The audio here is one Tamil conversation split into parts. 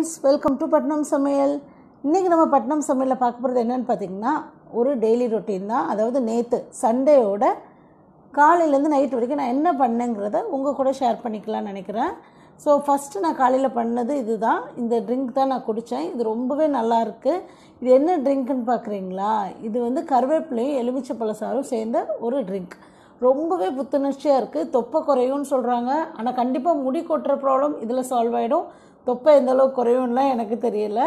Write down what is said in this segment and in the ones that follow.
ஃப்ரெண்ட்ஸ் வெல்கம் டு பட்னம் சமையல் இன்றைக்கி நம்ம பட்னம் சமையலில் பார்க்க போகிறது என்னென்னு பார்த்திங்கன்னா ஒரு டெய்லி ரொட்டீன் தான் அதாவது நேற்று சண்டேயோட காலையிலேருந்து நைட் வரைக்கும் நான் என்ன பண்ணேங்கிறத உங்கள் கூட ஷேர் பண்ணிக்கலாம்னு நினைக்கிறேன் ஸோ ஃபஸ்ட்டு நான் காலையில் பண்ணது இது தான் இந்த ட்ரிங்க் தான் நான் குடித்தேன் இது ரொம்பவே நல்லாயிருக்கு இது என்ன ட்ரிங்க்குன்னு பார்க்குறீங்களா இது வந்து கருவேப்பிலையும் எலுமிச்சை பழசாரும் சேர்ந்த ஒரு ட்ரிங்க் ரொம்பவே புத்துணர்ச்சியாக இருக்குது தொப்பை குறையும்னு சொல்கிறாங்க ஆனால் கண்டிப்பாக முடி கொட்டுற ப்ராப்ளம் இதில் சால்வ் ஆகிடும் தொப்பை எந்தளவுக்கு குறையும்லாம் எனக்கு தெரியல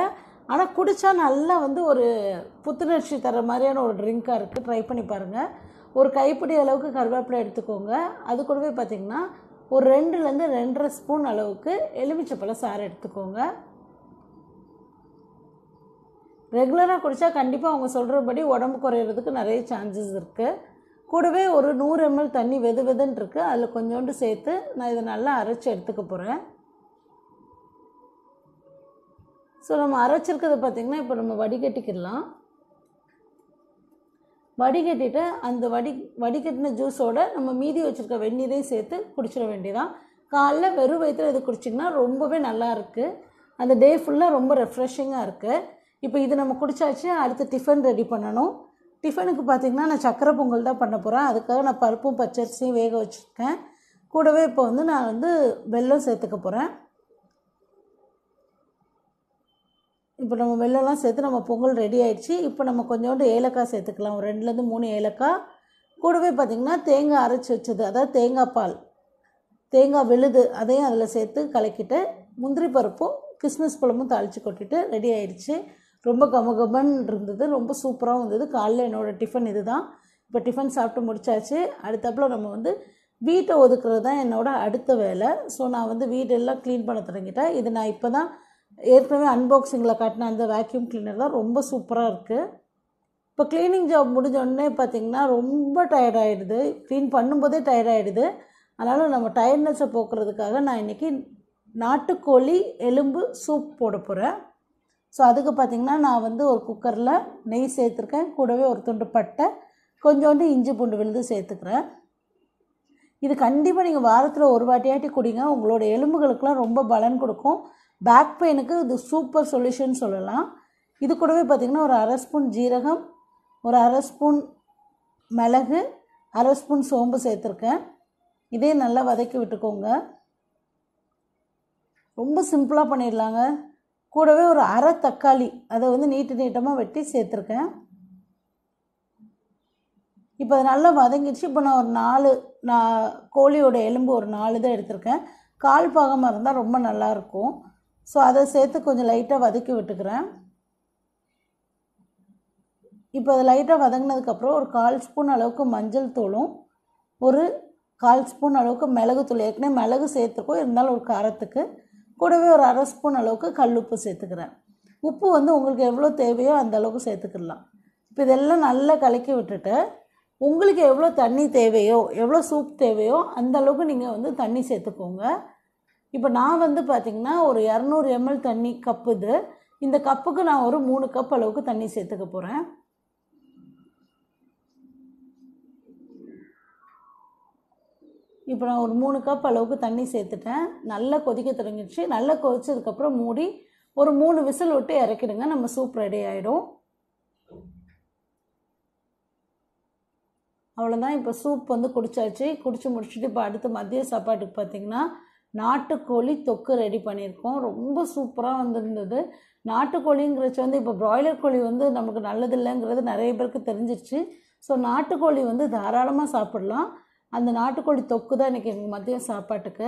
ஆனால் குடித்தா நல்லா வந்து ஒரு புத்துணர்ச்சி தர மாதிரியான ஒரு ட்ரிங்காக இருக்குது ட்ரை பண்ணி பாருங்கள் ஒரு கைப்பிடி அளவுக்கு கருவேப்பிலை எடுத்துக்கோங்க அது கூடவே பார்த்திங்கன்னா ஒரு ரெண்டுலேருந்து ரெண்டரை ஸ்பூன் அளவுக்கு எலுமிச்சப்பழம் சாறு எடுத்துக்கோங்க ரெகுலராக குடித்தா கண்டிப்பாக அவங்க சொல்கிறபடி உடம்பு குறையிறதுக்கு நிறைய சான்சஸ் இருக்குது கூடவே ஒரு நூறு எம்எல் தண்ணி வெது வெதுன்னு இருக்குது அதில் கொஞ்சோண்டு சேர்த்து நான் இதை நல்லா அரைச்சி எடுத்துக்க போகிறேன் ஸோ நம்ம அரைச்சிருக்கிறத பார்த்திங்கன்னா இப்போ நம்ம வடிகட்டிக்கிடலாம் வடிகட்டிட்டு அந்த வடி வடிகட்டின ஜூஸோட நம்ம மீதி வச்சுருக்க வெந்நீரையும் சேர்த்து குடிச்சிட வேண்டியதான் காலைல வெறும் வயிற்றில் இது குடிச்சிங்கன்னா ரொம்பவே நல்லா இருக்குது அந்த டே ஃபுல்லாக ரொம்ப ரெஃப்ரெஷிங்காக இருக்குது இப்போ இது நம்ம குடித்தாச்சு அடுத்து டிஃபன் ரெடி பண்ணணும் டிஃபனுக்கு பார்த்திங்கன்னா நான் சக்கரை பொங்கல் தான் பண்ண போகிறேன் அதுக்காக நான் பருப்பும் பச்சரிசியும் வேக வச்சுருக்கேன் கூடவே இப்போ வந்து நான் வந்து வெல்லம் சேர்த்துக்க போகிறேன் இப்போ நம்ம வெள்ளம்லாம் சேர்த்து நம்ம பொங்கல் ரெடி ஆயிடுச்சு இப்போ நம்ம கொஞ்சோண்டு ஏலக்காய் சேர்த்துக்கலாம் ஒரு ரெண்டுலேருந்து மூணு ஏலக்காய் கூடவே பார்த்திங்கன்னா தேங்காய் அரைச்சி வச்சது அதாவது தேங்காய் பால் தேங்காய் விழுது அதையும் அதில் சேர்த்து கலக்கிட்டு முந்திரி பருப்பும் கிறிஸ்மஸ் பழமும் தாளித்து கொட்டிட்டு ரெடி ஆயிடுச்சு ரொம்ப கமகமன் இருந்தது ரொம்ப சூப்பராகவும் இருந்தது காலைல என்னோடய டிஃபன் இது தான் இப்போ டிஃபன் சாப்பிட்டு முடித்தாச்சு அடுத்தப்பில் நம்ம வந்து வீட்டை ஒதுக்குறது தான் என்னோடய அடுத்த வேலை ஸோ நான் வந்து வீடெல்லாம் க்ளீன் பண்ண தொடங்கிட்டேன் இது நான் இப்போ தான் ஏற்கனவே அன்பாக்சிங்கில் காட்டின அந்த வேக்யூம் கிளீனர் தான் ரொம்ப சூப்பராக இருக்குது இப்போ க்ளீனிங் ஜாப் முடிஞ்சோடனே பார்த்திங்கன்னா ரொம்ப டயர்ட் ஆகிடுது க்ளீன் பண்ணும்போதே டயர்ட் ஆகிடுது அதனால் நம்ம டயர்ட்னஸை போக்குறதுக்காக நான் இன்றைக்கி நாட்டுக்கோழி எலும்பு சூப் போட போகிறேன் ஸோ அதுக்கு பார்த்திங்கன்னா நான் வந்து ஒரு குக்கரில் நெய் சேர்த்துருக்கேன் கூடவே ஒரு துண்டு பட்டை கொஞ்சோண்டு இஞ்சி பூண்டு விழுந்து சேர்த்துக்கிறேன் இது கண்டிப்பாக நீங்கள் வாரத்தில் ஒரு வாட்டியாட்டி குடிங்க உங்களோட எலும்புகளுக்கெலாம் ரொம்ப பலன் கொடுக்கும் பேக் பெயினுக்கு இது சூப்பர் சொல்யூஷன் சொல்லலாம் இது கூடவே பார்த்திங்கன்னா ஒரு அரை ஸ்பூன் ஜீரகம் ஒரு அரை ஸ்பூன் மிளகு அரை ஸ்பூன் சோம்பு சேர்த்துருக்கேன் இதே நல்லா வதக்கி விட்டுக்கோங்க ரொம்ப சிம்பிளாக பண்ணிடலாங்க கூடவே ஒரு அரை தக்காளி அதை வந்து நீட்டு நீட்டமாக வெட்டி சேர்த்துருக்கேன் இப்போ அது நல்லா வதங்கிடுச்சு இப்போ நான் ஒரு நாலு நான் கோழியோட எலும்பு ஒரு நாலு தான் எடுத்திருக்கேன் கால் பாகமாக இருந்தால் ரொம்ப நல்லாயிருக்கும் ஸோ அதை சேர்த்து கொஞ்சம் லைட்டாக வதக்கி விட்டுக்கிறேன் இப்போ அது லைட்டாக வதங்கினதுக்கப்புறம் ஒரு கால் ஸ்பூன் அளவுக்கு மஞ்சள் தூளும் ஒரு கால் ஸ்பூன் அளவுக்கு மிளகு தூள் ஏற்கனவே மிளகு சேர்த்துருக்கோம் இருந்தாலும் ஒரு காரத்துக்கு கூடவே ஒரு அரை ஸ்பூன் அளவுக்கு கல் உப்பு சேர்த்துக்கிறேன் உப்பு வந்து உங்களுக்கு எவ்வளோ தேவையோ அந்த அளவுக்கு சேர்த்துக்கிடலாம் இப்போ இதெல்லாம் நல்லா கலக்கி விட்டுட்டு உங்களுக்கு எவ்வளோ தண்ணி தேவையோ எவ்வளோ சூப் தேவையோ அந்த அளவுக்கு நீங்கள் வந்து தண்ணி சேர்த்துக்கோங்க இப்போ நான் வந்து பார்த்திங்கன்னா ஒரு இரநூறு எம்எல் தண்ணி கப்பு இது இந்த கப்புக்கு நான் ஒரு மூணு கப் அளவுக்கு தண்ணி சேர்த்துக்க போகிறேன் இப்போ நான் ஒரு மூணு கப் அளவுக்கு தண்ணி சேர்த்துட்டேன் நல்லா கொதிக்க தொடங்கிடுச்சு நல்லா கொதிச்சதுக்கப்புறம் மூடி ஒரு மூணு விசில் விட்டு இறக்கிடுங்க நம்ம சூப் ரெடி ஆகிடும் அவ்வளோதான் இப்போ சூப் வந்து குடிச்சாச்சு குடிச்சு முடிச்சுட்டு இப்போ அடுத்து மதிய சாப்பாட்டுக்கு பார்த்திங்கன்னா நாட்டுக்கோழி தொக்கு ரெடி பண்ணியிருக்கோம் ரொம்ப சூப்பராக வந்திருந்தது நாட்டுக்கோழிங்கிறச்சு வந்து இப்போ ப்ராய்லர் கோழி வந்து நமக்கு நல்லதில்லைங்கிறது நிறைய பேருக்கு தெரிஞ்சிருச்சு ஸோ நாட்டுக்கோழி வந்து தாராளமாக சாப்பிடலாம் அந்த நாட்டுக்கோழி தொக்கு தான் இன்றைக்கி எங்கள் மதியம் சாப்பாட்டுக்கு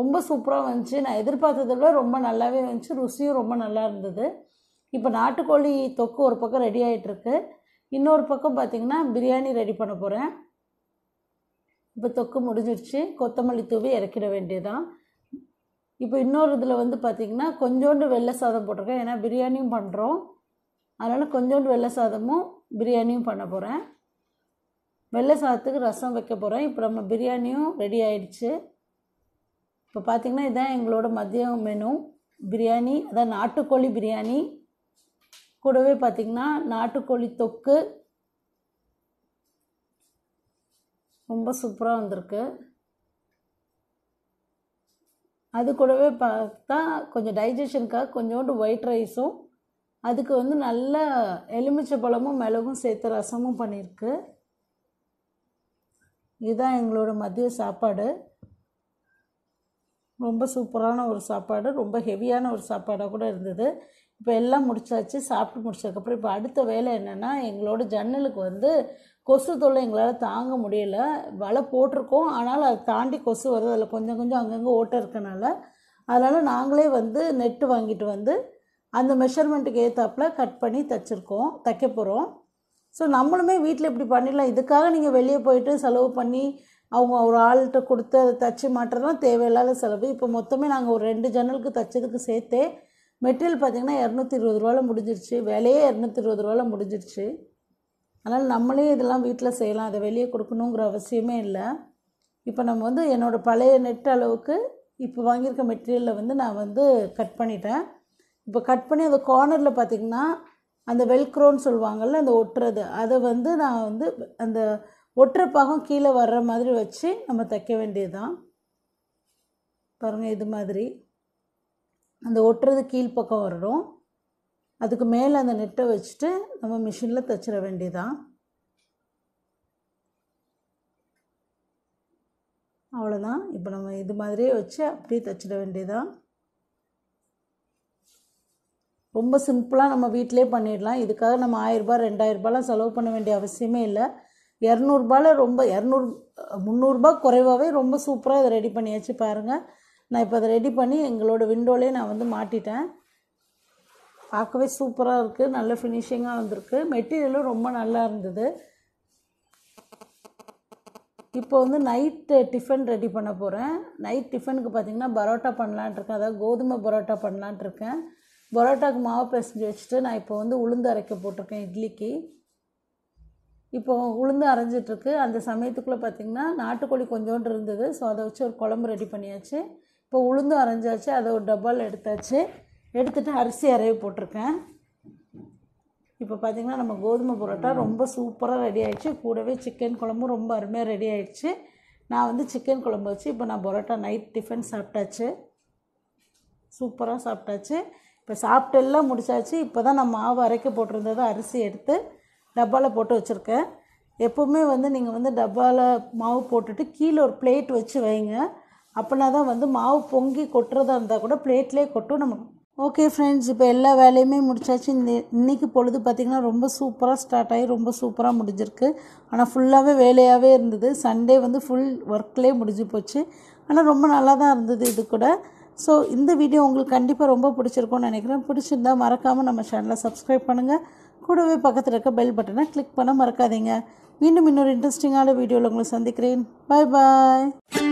ரொம்ப சூப்பராக வந்துச்சு நான் எதிர்பார்த்ததை விட ரொம்ப நல்லாவே வந்துச்சு ருசியும் ரொம்ப நல்லா இருந்தது இப்போ நாட்டுக்கோழி தொக்கு ஒரு பக்கம் ரெடி ஆகிட்டுருக்கு இன்னொரு பக்கம் பார்த்திங்கன்னா பிரியாணி ரெடி பண்ண போகிறேன் இப்போ தொக்கு முடிஞ்சிருச்சு கொத்தமல்லி தூவி இறக்கிட வேண்டியதுதான் இப்போ இன்னொரு இதில் வந்து பார்த்திங்கன்னா கொஞ்சோண்டு வெள்ளை சாதம் போட்டிருக்கேன் ஏன்னா பிரியாணியும் பண்ணுறோம் அதனால் கொஞ்சோண்டு வெள்ளை சாதமும் பிரியாணியும் பண்ண போகிறேன் வெள்ளை சாதத்துக்கு ரசம் வைக்க போகிறேன் இப்போ நம்ம பிரியாணியும் ரெடி ஆயிடுச்சு இப்போ பார்த்திங்கன்னா இதுதான் எங்களோட மதியம் மெனு பிரியாணி அதான் நாட்டுக்கோழி பிரியாணி கூடவே பார்த்திங்கன்னா நாட்டுக்கோழி தொக்கு ரொம்ப சூப்பராக வந்திருக்கு அது கூடவே பார்த்தா கொஞ்சம் டைஜஷனுக்காக கொஞ்சோண்டு ஒயிட் ரைஸும் அதுக்கு வந்து நல்ல எலுமிச்சை பழமும் மிளகும் சேர்த்து ரசமும் பண்ணியிருக்கு இதுதான் எங்களோட மதிய சாப்பாடு ரொம்ப சூப்பரான ஒரு சாப்பாடு ரொம்ப ஹெவியான ஒரு சாப்பாடாக கூட இருந்தது இப்போ எல்லாம் முடிச்சாச்சு சாப்பிட்டு முடிச்சதுக்கப்புறம் இப்போ அடுத்த வேலை என்னென்னா எங்களோட ஜன்னலுக்கு வந்து கொசு தொல்லை எங்களால் தாங்க முடியல வலை போட்டிருக்கோம் ஆனால் அதை தாண்டி கொசு வருது அதில் கொஞ்சம் கொஞ்சம் அங்கங்கே ஓட்டம் இருக்கனால அதனால் நாங்களே வந்து நெட்டு வாங்கிட்டு வந்து அந்த மெஷர்மெண்ட்டுக்கு ஏற்றாப்பில் கட் பண்ணி தைச்சிருக்கோம் தைக்க போகிறோம் ஸோ நம்மளுமே வீட்டில் இப்படி பண்ணிடலாம் இதுக்காக நீங்கள் வெளியே போயிட்டு செலவு பண்ணி அவங்க ஒரு ஆள்கிட்ட கொடுத்து அதை தைச்சி மாட்டுறதுலாம் தேவையில்லாத செலவு இப்போ மொத்தமே நாங்கள் ஒரு ரெண்டு ஜன்னலுக்கு தைச்சதுக்கு சேர்த்தே மெட்டீரியல் பார்த்திங்கன்னா இரநூத்தி இருபது ரூபாயில் முடிஞ்சிருச்சு விலையே இரநூத்தி இருபது ரூபாயில் முடிஞ்சிருச்சு அதனால் நம்மளே இதெல்லாம் வீட்டில் செய்யலாம் அதை வெளியே கொடுக்கணுங்கிற அவசியமே இல்லை இப்போ நம்ம வந்து என்னோடய பழைய நெட் அளவுக்கு இப்போ வாங்கியிருக்க மெட்டீரியலில் வந்து நான் வந்து கட் பண்ணிட்டேன் இப்போ கட் பண்ணி அந்த கார்னரில் பார்த்திங்கன்னா அந்த வெல்க்ரோன்னு சொல்லுவாங்கள்ல அந்த ஒட்டுறது அதை வந்து நான் வந்து அந்த ஒட்டுற பாகம் கீழே வர்ற மாதிரி வச்சு நம்ம தைக்க வேண்டியதுதான் பாருங்கள் இது மாதிரி அந்த ஒட்டுறது கீழ்ப்பக்கம் வரணும் அதுக்கு மேலே அந்த நெட்டை வச்சுட்டு நம்ம மிஷினில் தைச்சிட வேண்டியதான் அவ்வளோதான் இப்போ நம்ம இது மாதிரியே வச்சு அப்படியே தைச்சிட வேண்டியதான் ரொம்ப சிம்பிளாக நம்ம வீட்டிலே பண்ணிடலாம் இதுக்காக நம்ம ஆயிரரூபா ரெண்டாயிரரூபாலாம் செலவு பண்ண வேண்டிய அவசியமே இல்லை இரநூறுபாவில் ரொம்ப இரநூறு முந்நூறுபா குறைவாகவே ரொம்ப சூப்பராக இதை ரெடி பண்ணியாச்சு பாருங்கள் நான் இப்போ அதை ரெடி பண்ணி எங்களோடய விண்டோலேயே நான் வந்து மாட்டிட்டேன் பார்க்கவே சூப்பராக இருக்குது நல்ல ஃபினிஷிங்காக வந்திருக்கு மெட்டீரியலும் ரொம்ப நல்லா இருந்தது இப்போ வந்து நைட்டு டிஃபன் ரெடி பண்ண போகிறேன் நைட் டிஃபனுக்கு பார்த்திங்கன்னா பரோட்டா பண்ணலான்ட்ருக்கேன் அதாவது கோதுமை பரோட்டா பண்ணலான்ட்ருக்கேன் இருக்கேன் பரோட்டாவுக்கு மாவு பிசைஞ்சு வச்சுட்டு நான் இப்போ வந்து உளுந்து அரைக்க போட்டிருக்கேன் இட்லிக்கு இப்போ உளுந்து அரைஞ்சிட்ருக்கு அந்த சமயத்துக்குள்ளே பார்த்திங்கன்னா நாட்டுக்கோழி கொஞ்சோண்டு இருந்தது ஸோ அதை வச்சு ஒரு குழம்பு ரெடி பண்ணியாச்சு இப்போ உளுந்து அரைஞ்சாச்சு அதை ஒரு டப்பால் எடுத்தாச்சு எடுத்துகிட்டு அரிசி அரைய போட்டிருக்கேன் இப்போ பார்த்திங்கன்னா நம்ம கோதுமை பரோட்டா ரொம்ப சூப்பராக ரெடி ஆகிடுச்சு கூடவே சிக்கன் குழம்பும் ரொம்ப அருமையாக ரெடி ஆகிடுச்சு நான் வந்து சிக்கன் குழம்பு வச்சு இப்போ நான் பரோட்டா நைட் டிஃபன் சாப்பிட்டாச்சு சூப்பராக சாப்பிட்டாச்சு இப்போ சாப்பிட்டு எல்லாம் முடித்தாச்சு இப்போ தான் நான் மாவு அரைக்க போட்டிருந்ததை அரிசி எடுத்து டப்பாவில் போட்டு வச்சுருக்கேன் எப்போவுமே வந்து நீங்கள் வந்து டப்பாவில் மாவு போட்டுட்டு கீழே ஒரு பிளேட் வச்சு வைங்க அப்படின்னா தான் வந்து மாவு பொங்கி கொட்டுறதா இருந்தால் கூட பிளேட்லேயே கொட்டும் நம்ம ஓகே ஃப்ரெண்ட்ஸ் இப்போ எல்லா வேலையுமே முடிச்சாச்சு இந்த இன்றைக்கி பொழுது பார்த்திங்கன்னா ரொம்ப சூப்பராக ஸ்டார்ட் ஆகி ரொம்ப சூப்பராக முடிஞ்சிருக்கு ஆனால் ஃபுல்லாகவே வேலையாகவே இருந்தது சண்டே வந்து ஃபுல் ஒர்க்லேயே முடிஞ்சு போச்சு ஆனால் ரொம்ப நல்லா தான் இருந்தது இது கூட ஸோ இந்த வீடியோ உங்களுக்கு கண்டிப்பாக ரொம்ப பிடிச்சிருக்கும்னு நினைக்கிறேன் பிடிச்சிருந்தா மறக்காமல் நம்ம சேனலை சப்ஸ்கிரைப் பண்ணுங்கள் கூடவே பக்கத்தில் இருக்க பெல் பட்டனை கிளிக் பண்ண மறக்காதீங்க மீண்டும் இன்னொரு இன்ட்ரெஸ்டிங்கான வீடியோவில் உங்களை சந்திக்கிறேன் பாய் பாய்